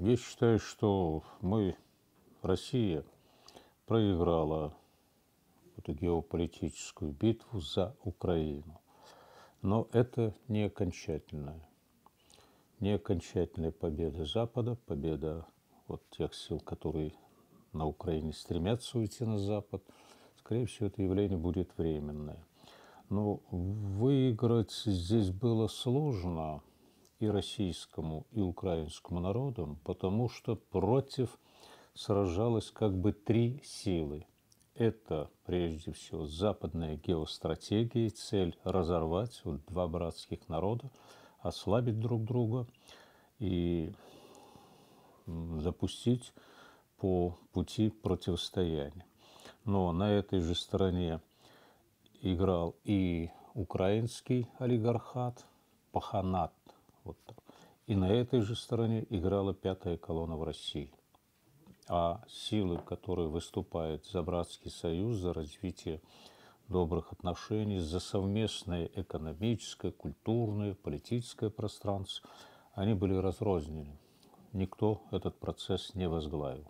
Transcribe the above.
Я считаю, что мы, Россия, проиграла эту геополитическую битву за Украину. Но это не окончательная. Не окончательная победа Запада, победа вот тех сил, которые на Украине стремятся уйти на Запад. Скорее всего, это явление будет временное. Но выиграть здесь было сложно – и российскому, и украинскому народам, потому что против сражалось как бы три силы. Это, прежде всего, западная геостратегия цель разорвать вот, два братских народа, ослабить друг друга и запустить по пути противостояния. Но на этой же стороне играл и украинский олигархат, паханат отдал. И на этой же стороне играла пятая колонна в России. А силы, которые выступают за братский союз, за развитие добрых отношений, за совместное экономическое, культурное, политическое пространство, они были разрознены. Никто этот процесс не возглавил.